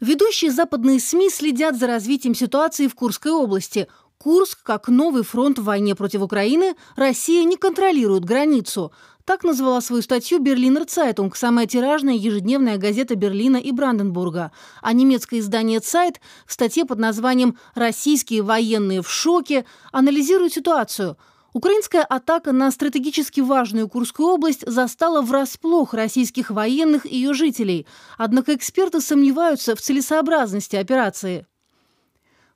Ведущие западные СМИ следят за развитием ситуации в Курской области. Курск, как новый фронт в войне против Украины, Россия не контролирует границу. Так назвала свою статью «Берлинер Цайтунг», самая тиражная ежедневная газета Берлина и Бранденбурга. А немецкое издание «Цайт» в статье под названием «Российские военные в шоке» анализирует ситуацию – Украинская атака на стратегически важную Курскую область застала врасплох российских военных и ее жителей. Однако эксперты сомневаются в целесообразности операции.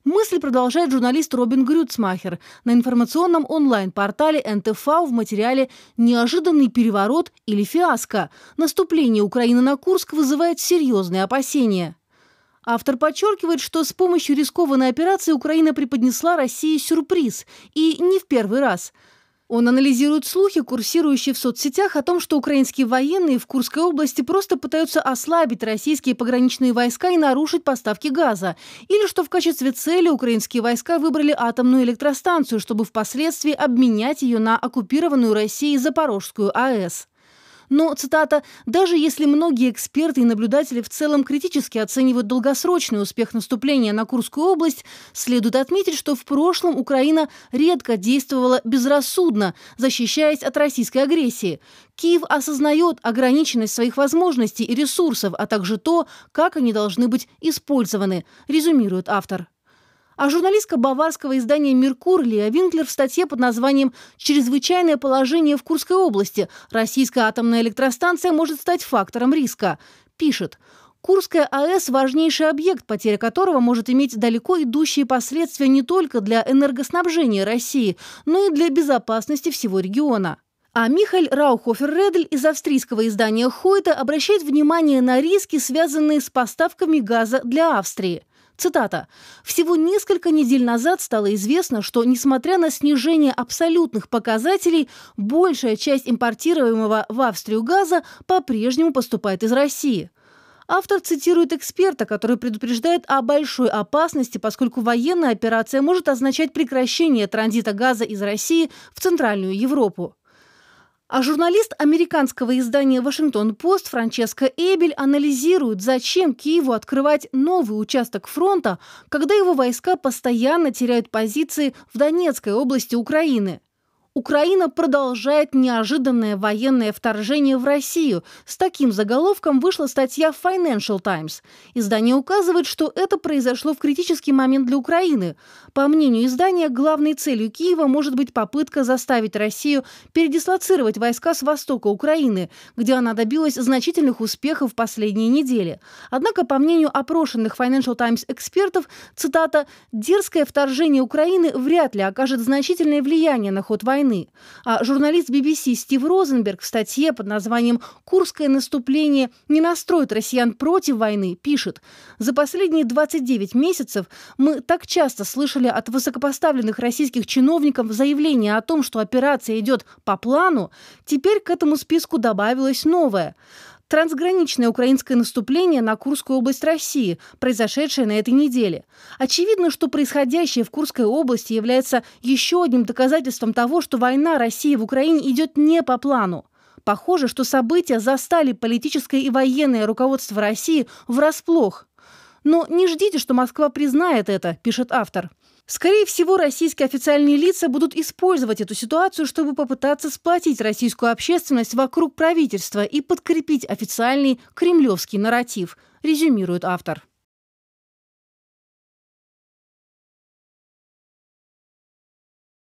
Мысль продолжает журналист Робин Грюцмахер на информационном онлайн-портале НТФ в материале «Неожиданный переворот или фиаско. Наступление Украины на Курск вызывает серьезные опасения». Автор подчеркивает, что с помощью рискованной операции Украина преподнесла России сюрприз. И не в первый раз. Он анализирует слухи, курсирующие в соцсетях о том, что украинские военные в Курской области просто пытаются ослабить российские пограничные войска и нарушить поставки газа. Или что в качестве цели украинские войска выбрали атомную электростанцию, чтобы впоследствии обменять ее на оккупированную Россией Запорожскую АЭС. Но, цитата, «даже если многие эксперты и наблюдатели в целом критически оценивают долгосрочный успех наступления на Курскую область, следует отметить, что в прошлом Украина редко действовала безрассудно, защищаясь от российской агрессии. Киев осознает ограниченность своих возможностей и ресурсов, а также то, как они должны быть использованы», резюмирует автор. А журналистка баварского издания «Меркур» Лия Винклер в статье под названием «Чрезвычайное положение в Курской области. Российская атомная электростанция может стать фактором риска» пишет – Курская АЭС – важнейший объект, потеря которого может иметь далеко идущие последствия не только для энергоснабжения России, но и для безопасности всего региона. А Михаль Раухофер-Редель из австрийского издания «Хойта» обращает внимание на риски, связанные с поставками газа для Австрии. Цитата. «Всего несколько недель назад стало известно, что, несмотря на снижение абсолютных показателей, большая часть импортируемого в Австрию газа по-прежнему поступает из России». Автор цитирует эксперта, который предупреждает о большой опасности, поскольку военная операция может означать прекращение транзита газа из России в Центральную Европу. А журналист американского издания «Вашингтон-Пост» Франческо Эбель анализирует, зачем Киеву открывать новый участок фронта, когда его войска постоянно теряют позиции в Донецкой области Украины. Украина продолжает неожиданное военное вторжение в Россию. С таким заголовком вышла статья Financial Times. Издание указывает, что это произошло в критический момент для Украины. По мнению издания, главной целью Киева может быть попытка заставить Россию передислоцировать войска с востока Украины, где она добилась значительных успехов в последние недели. Однако, по мнению опрошенных Financial Times экспертов, цитата, «дерзкое вторжение Украины вряд ли окажет значительное влияние на ход войны войны. А журналист BBC Стив Розенберг в статье под названием «Курское наступление не настроит россиян против войны» пишет, «За последние 29 месяцев мы так часто слышали от высокопоставленных российских чиновников заявление о том, что операция идет по плану, теперь к этому списку добавилось новое – трансграничное украинское наступление на Курскую область России, произошедшее на этой неделе. Очевидно, что происходящее в Курской области является еще одним доказательством того, что война России в Украине идет не по плану. Похоже, что события застали политическое и военное руководство России врасплох. Но не ждите, что Москва признает это, пишет автор. Скорее всего, российские официальные лица будут использовать эту ситуацию, чтобы попытаться сплотить российскую общественность вокруг правительства и подкрепить официальный кремлевский нарратив, резюмирует автор.